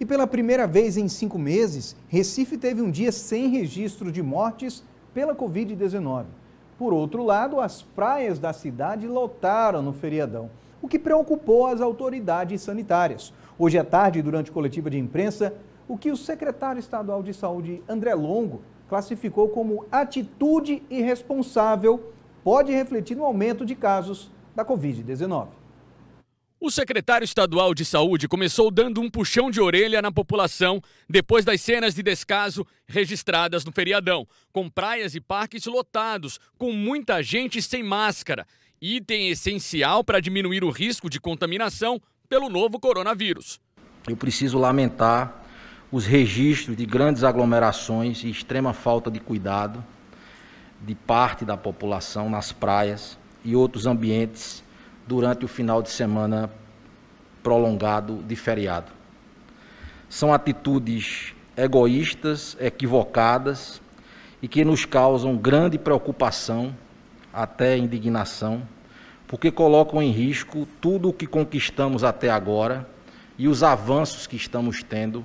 E pela primeira vez em cinco meses, Recife teve um dia sem registro de mortes pela Covid-19. Por outro lado, as praias da cidade lotaram no feriadão, o que preocupou as autoridades sanitárias. Hoje à tarde, durante coletiva de imprensa, o que o secretário estadual de saúde, André Longo, classificou como atitude irresponsável pode refletir no aumento de casos da Covid-19. O secretário estadual de saúde começou dando um puxão de orelha na população depois das cenas de descaso registradas no feriadão, com praias e parques lotados, com muita gente sem máscara, item essencial para diminuir o risco de contaminação pelo novo coronavírus. Eu preciso lamentar os registros de grandes aglomerações e extrema falta de cuidado de parte da população nas praias e outros ambientes durante o final de semana prolongado de feriado. São atitudes egoístas, equivocadas e que nos causam grande preocupação, até indignação, porque colocam em risco tudo o que conquistamos até agora e os avanços que estamos tendo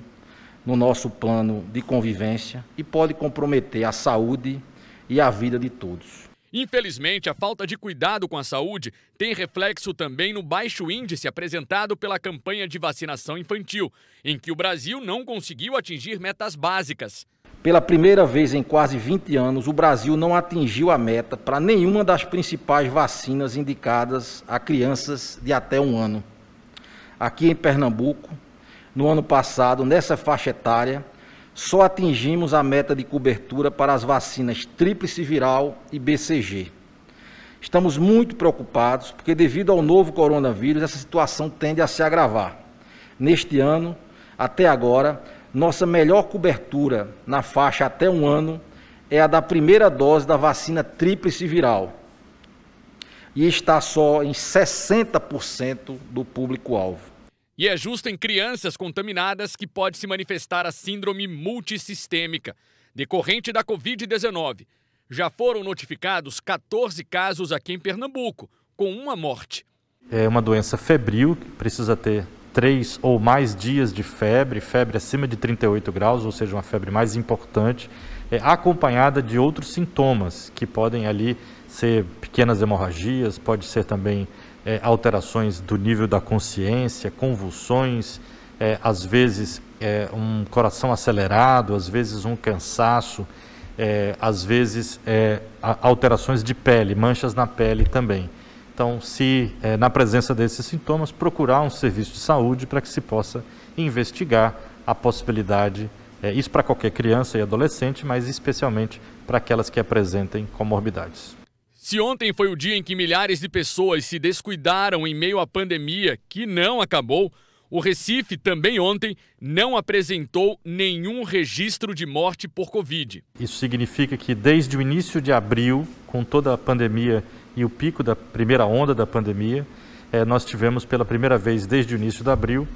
no nosso plano de convivência e pode comprometer a saúde e a vida de todos. Infelizmente, a falta de cuidado com a saúde tem reflexo também no baixo índice apresentado pela campanha de vacinação infantil, em que o Brasil não conseguiu atingir metas básicas. Pela primeira vez em quase 20 anos, o Brasil não atingiu a meta para nenhuma das principais vacinas indicadas a crianças de até um ano. Aqui em Pernambuco, no ano passado, nessa faixa etária, só atingimos a meta de cobertura para as vacinas tríplice viral e BCG. Estamos muito preocupados porque, devido ao novo coronavírus, essa situação tende a se agravar. Neste ano, até agora, nossa melhor cobertura na faixa até um ano é a da primeira dose da vacina tríplice viral e está só em 60% do público-alvo. E é justo em crianças contaminadas que pode se manifestar a síndrome multissistêmica, decorrente da Covid-19. Já foram notificados 14 casos aqui em Pernambuco, com uma morte. É uma doença febril, que precisa ter três ou mais dias de febre, febre acima de 38 graus, ou seja, uma febre mais importante, é, acompanhada de outros sintomas que podem ali ser pequenas hemorragias, pode ser também é, alterações do nível da consciência, convulsões, é, às vezes é, um coração acelerado, às vezes um cansaço, é, às vezes é, alterações de pele, manchas na pele também. Então, se é, na presença desses sintomas, procurar um serviço de saúde para que se possa investigar a possibilidade, isso para qualquer criança e adolescente, mas especialmente para aquelas que apresentem comorbidades. Se ontem foi o dia em que milhares de pessoas se descuidaram em meio à pandemia, que não acabou, o Recife também ontem não apresentou nenhum registro de morte por Covid. Isso significa que desde o início de abril, com toda a pandemia e o pico da primeira onda da pandemia, eh, nós tivemos pela primeira vez desde o início de abril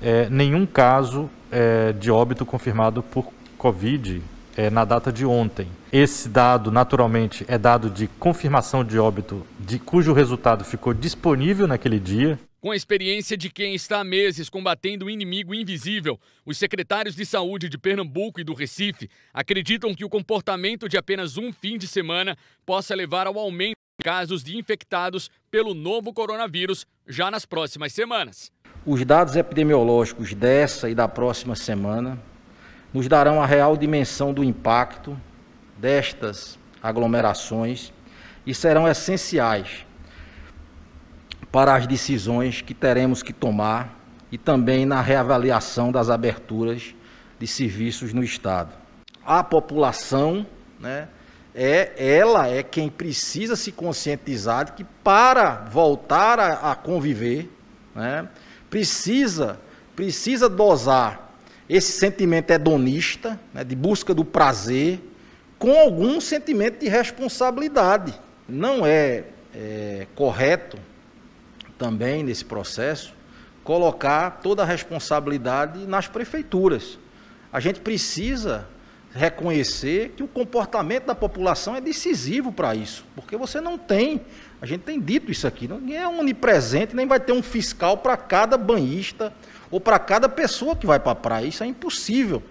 eh, nenhum caso eh, de óbito confirmado por Covid é, na data de ontem. Esse dado, naturalmente, é dado de confirmação de óbito, de cujo resultado ficou disponível naquele dia. Com a experiência de quem está há meses combatendo o inimigo invisível, os secretários de saúde de Pernambuco e do Recife acreditam que o comportamento de apenas um fim de semana possa levar ao aumento de casos de infectados pelo novo coronavírus já nas próximas semanas. Os dados epidemiológicos dessa e da próxima semana nos darão a real dimensão do impacto destas aglomerações e serão essenciais para as decisões que teremos que tomar e também na reavaliação das aberturas de serviços no Estado. A população, né, é, ela é quem precisa se conscientizar de que para voltar a, a conviver, né, precisa, precisa dosar esse sentimento hedonista, né, de busca do prazer, com algum sentimento de responsabilidade. Não é, é correto também nesse processo colocar toda a responsabilidade nas prefeituras. A gente precisa reconhecer que o comportamento da população é decisivo para isso, porque você não tem, a gente tem dito isso aqui, ninguém é onipresente, nem vai ter um fiscal para cada banhista ou para cada pessoa que vai para a praia. Isso é impossível.